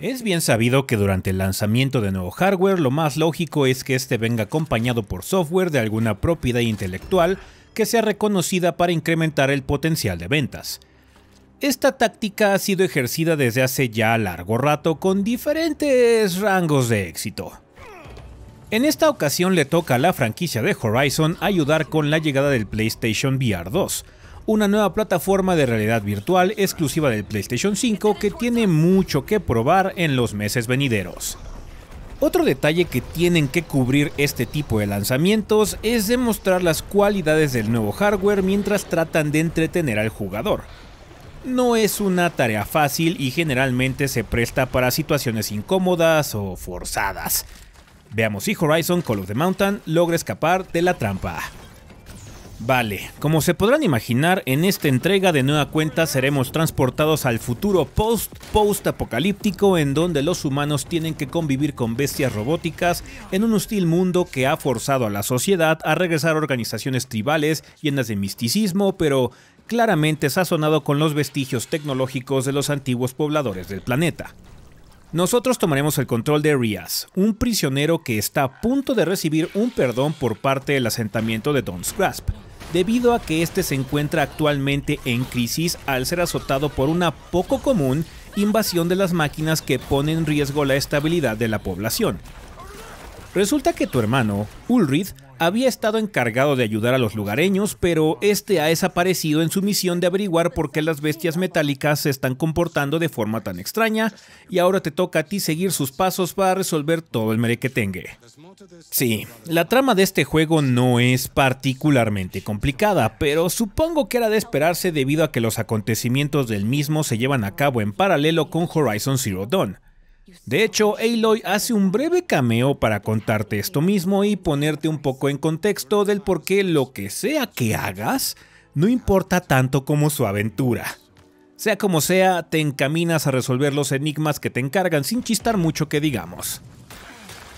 Es bien sabido que durante el lanzamiento de nuevo hardware lo más lógico es que este venga acompañado por software de alguna propiedad intelectual que sea reconocida para incrementar el potencial de ventas. Esta táctica ha sido ejercida desde hace ya largo rato con diferentes rangos de éxito. En esta ocasión le toca a la franquicia de Horizon ayudar con la llegada del PlayStation VR 2, una nueva plataforma de realidad virtual exclusiva del PlayStation 5 que tiene mucho que probar en los meses venideros. Otro detalle que tienen que cubrir este tipo de lanzamientos es demostrar las cualidades del nuevo hardware mientras tratan de entretener al jugador. No es una tarea fácil y generalmente se presta para situaciones incómodas o forzadas. Veamos si Horizon Call of the Mountain logra escapar de la trampa. Vale, como se podrán imaginar, en esta entrega de nueva cuenta seremos transportados al futuro post-post-apocalíptico en donde los humanos tienen que convivir con bestias robóticas en un hostil mundo que ha forzado a la sociedad a regresar a organizaciones tribales llenas de misticismo, pero claramente sazonado con los vestigios tecnológicos de los antiguos pobladores del planeta. Nosotros tomaremos el control de Rias, un prisionero que está a punto de recibir un perdón por parte del asentamiento de Don Grasp, debido a que este se encuentra actualmente en crisis al ser azotado por una poco común invasión de las máquinas que pone en riesgo la estabilidad de la población. Resulta que tu hermano, Ulrich, había estado encargado de ayudar a los lugareños, pero este ha desaparecido en su misión de averiguar por qué las bestias metálicas se están comportando de forma tan extraña, y ahora te toca a ti seguir sus pasos para resolver todo el merequetengue. Sí, la trama de este juego no es particularmente complicada, pero supongo que era de esperarse debido a que los acontecimientos del mismo se llevan a cabo en paralelo con Horizon Zero Dawn de hecho, Aloy hace un breve cameo para contarte esto mismo y ponerte un poco en contexto del por qué lo que sea que hagas no importa tanto como su aventura. Sea como sea, te encaminas a resolver los enigmas que te encargan sin chistar mucho que digamos.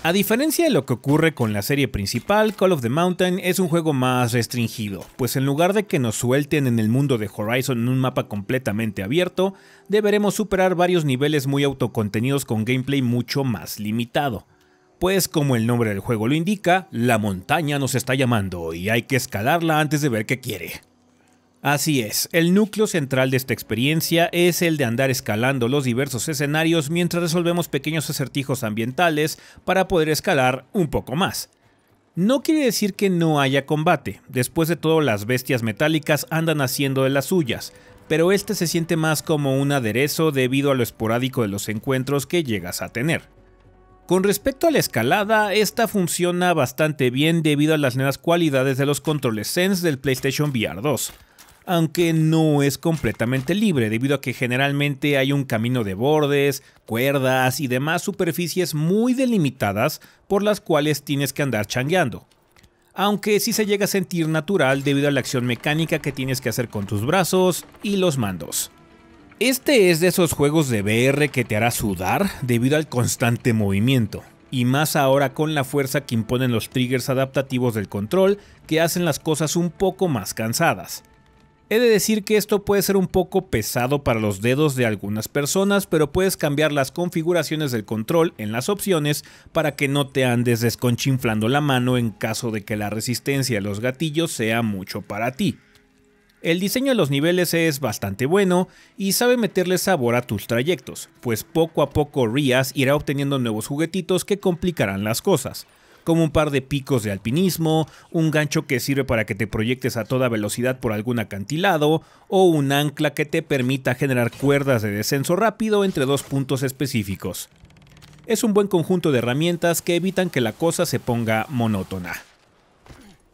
A diferencia de lo que ocurre con la serie principal, Call of the Mountain es un juego más restringido, pues en lugar de que nos suelten en el mundo de Horizon en un mapa completamente abierto, deberemos superar varios niveles muy autocontenidos con gameplay mucho más limitado. Pues como el nombre del juego lo indica, la montaña nos está llamando y hay que escalarla antes de ver qué quiere. Así es, el núcleo central de esta experiencia es el de andar escalando los diversos escenarios mientras resolvemos pequeños acertijos ambientales para poder escalar un poco más. No quiere decir que no haya combate, después de todo las bestias metálicas andan haciendo de las suyas, pero este se siente más como un aderezo debido a lo esporádico de los encuentros que llegas a tener. Con respecto a la escalada, esta funciona bastante bien debido a las nuevas cualidades de los controles Sense del PlayStation VR 2 aunque no es completamente libre debido a que generalmente hay un camino de bordes, cuerdas y demás superficies muy delimitadas por las cuales tienes que andar changueando. Aunque sí se llega a sentir natural debido a la acción mecánica que tienes que hacer con tus brazos y los mandos. Este es de esos juegos de VR que te hará sudar debido al constante movimiento, y más ahora con la fuerza que imponen los triggers adaptativos del control que hacen las cosas un poco más cansadas. He de decir que esto puede ser un poco pesado para los dedos de algunas personas, pero puedes cambiar las configuraciones del control en las opciones para que no te andes desconchinflando la mano en caso de que la resistencia a los gatillos sea mucho para ti. El diseño de los niveles es bastante bueno y sabe meterle sabor a tus trayectos, pues poco a poco Rias irá obteniendo nuevos juguetitos que complicarán las cosas como un par de picos de alpinismo, un gancho que sirve para que te proyectes a toda velocidad por algún acantilado, o un ancla que te permita generar cuerdas de descenso rápido entre dos puntos específicos. Es un buen conjunto de herramientas que evitan que la cosa se ponga monótona.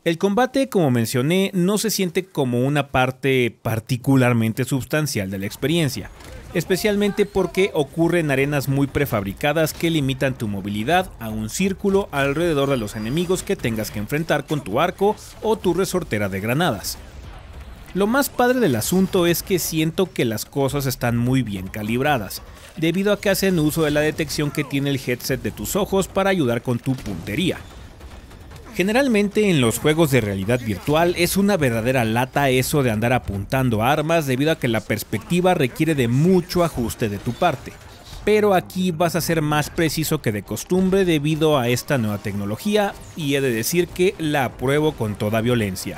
El combate, como mencioné, no se siente como una parte particularmente sustancial de la experiencia, especialmente porque ocurre en arenas muy prefabricadas que limitan tu movilidad a un círculo alrededor de los enemigos que tengas que enfrentar con tu arco o tu resortera de granadas. Lo más padre del asunto es que siento que las cosas están muy bien calibradas, debido a que hacen uso de la detección que tiene el headset de tus ojos para ayudar con tu puntería. Generalmente en los juegos de realidad virtual es una verdadera lata eso de andar apuntando armas debido a que la perspectiva requiere de mucho ajuste de tu parte. Pero aquí vas a ser más preciso que de costumbre debido a esta nueva tecnología y he de decir que la apruebo con toda violencia,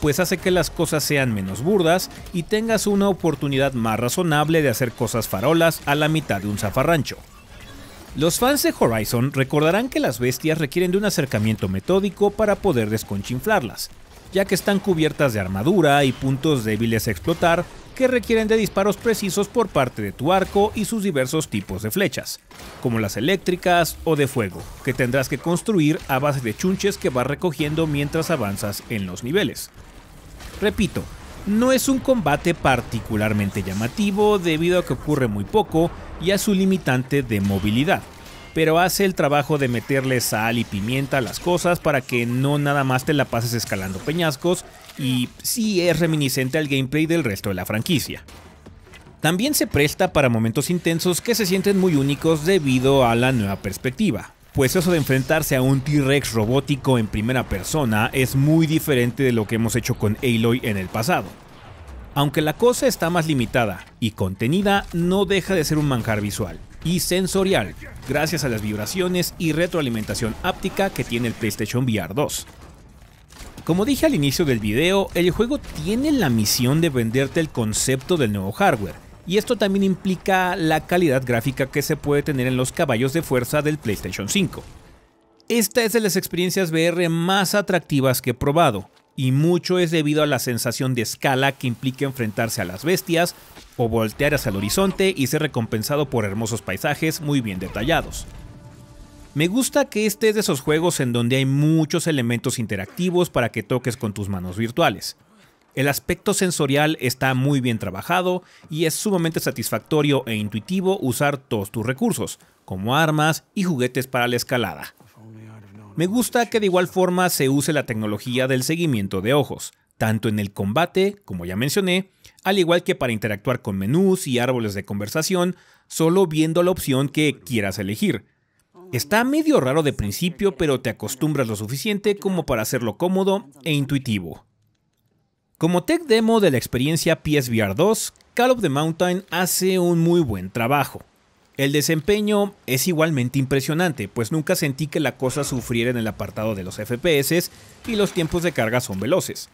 pues hace que las cosas sean menos burdas y tengas una oportunidad más razonable de hacer cosas farolas a la mitad de un zafarrancho. Los fans de Horizon recordarán que las bestias requieren de un acercamiento metódico para poder desconchinflarlas, ya que están cubiertas de armadura y puntos débiles a explotar que requieren de disparos precisos por parte de tu arco y sus diversos tipos de flechas, como las eléctricas o de fuego, que tendrás que construir a base de chunches que vas recogiendo mientras avanzas en los niveles. Repito, no es un combate particularmente llamativo debido a que ocurre muy poco y a su limitante de movilidad, pero hace el trabajo de meterle sal y pimienta a las cosas para que no nada más te la pases escalando peñascos y sí es reminiscente al gameplay del resto de la franquicia. También se presta para momentos intensos que se sienten muy únicos debido a la nueva perspectiva, pues eso de enfrentarse a un T-Rex robótico en primera persona es muy diferente de lo que hemos hecho con Aloy en el pasado. Aunque la cosa está más limitada y contenida, no deja de ser un manjar visual y sensorial, gracias a las vibraciones y retroalimentación áptica que tiene el PlayStation VR 2. Como dije al inicio del video, el juego tiene la misión de venderte el concepto del nuevo hardware, y esto también implica la calidad gráfica que se puede tener en los caballos de fuerza del PlayStation 5. Esta es de las experiencias VR más atractivas que he probado, y mucho es debido a la sensación de escala que implica enfrentarse a las bestias o voltear hacia el horizonte y ser recompensado por hermosos paisajes muy bien detallados. Me gusta que este es de esos juegos en donde hay muchos elementos interactivos para que toques con tus manos virtuales. El aspecto sensorial está muy bien trabajado y es sumamente satisfactorio e intuitivo usar todos tus recursos, como armas y juguetes para la escalada. Me gusta que de igual forma se use la tecnología del seguimiento de ojos, tanto en el combate, como ya mencioné, al igual que para interactuar con menús y árboles de conversación, solo viendo la opción que quieras elegir. Está medio raro de principio, pero te acostumbras lo suficiente como para hacerlo cómodo e intuitivo. Como tech demo de la experiencia PSVR 2, Call of the Mountain hace un muy buen trabajo. El desempeño es igualmente impresionante, pues nunca sentí que la cosa sufriera en el apartado de los FPS y los tiempos de carga son veloces.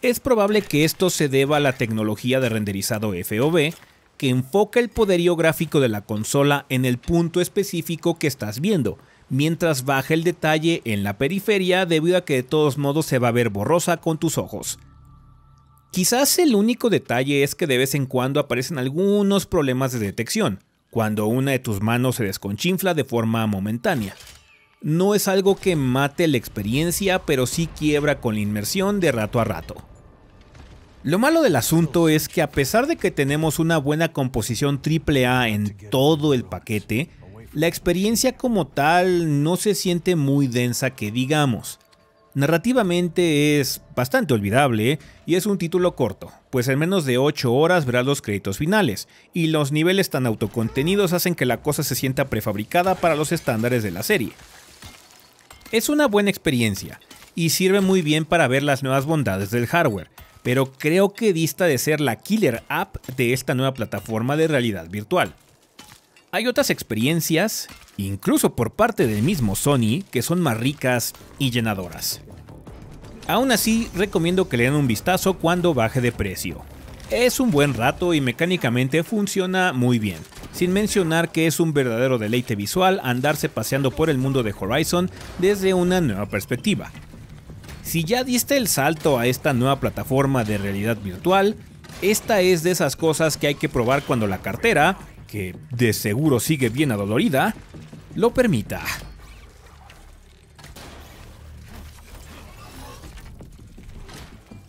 Es probable que esto se deba a la tecnología de renderizado FOV, que enfoca el poderío gráfico de la consola en el punto específico que estás viendo, mientras baja el detalle en la periferia debido a que de todos modos se va a ver borrosa con tus ojos. Quizás el único detalle es que de vez en cuando aparecen algunos problemas de detección, cuando una de tus manos se desconchinfla de forma momentánea. No es algo que mate la experiencia, pero sí quiebra con la inmersión de rato a rato. Lo malo del asunto es que a pesar de que tenemos una buena composición A en todo el paquete, la experiencia como tal no se siente muy densa que digamos, Narrativamente es bastante olvidable ¿eh? y es un título corto, pues en menos de 8 horas verás los créditos finales, y los niveles tan autocontenidos hacen que la cosa se sienta prefabricada para los estándares de la serie. Es una buena experiencia, y sirve muy bien para ver las nuevas bondades del hardware, pero creo que dista de ser la killer app de esta nueva plataforma de realidad virtual. Hay otras experiencias, incluso por parte del mismo Sony, que son más ricas y llenadoras. Aún así, recomiendo que le den un vistazo cuando baje de precio. Es un buen rato y mecánicamente funciona muy bien, sin mencionar que es un verdadero deleite visual andarse paseando por el mundo de Horizon desde una nueva perspectiva. Si ya diste el salto a esta nueva plataforma de realidad virtual, esta es de esas cosas que hay que probar cuando la cartera que de seguro sigue bien adolorida, lo permita.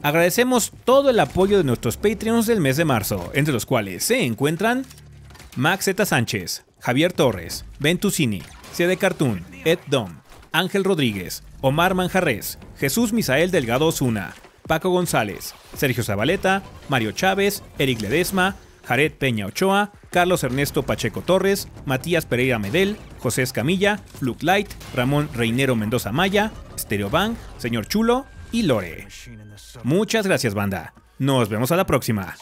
Agradecemos todo el apoyo de nuestros Patreons del mes de marzo, entre los cuales se encuentran Max Z. Sánchez, Javier Torres, Ventusini, Cede Cartoon, Ed Dom, Ángel Rodríguez, Omar Manjarres, Jesús Misael Delgado Osuna, Paco González, Sergio Zabaleta, Mario Chávez, Eric Ledesma, Jared Peña Ochoa, Carlos Ernesto Pacheco Torres, Matías Pereira Medel, José Escamilla, Luke Light, Ramón Reinero Mendoza Maya, Stereobank, Señor Chulo y Lore. Muchas gracias, banda. Nos vemos a la próxima.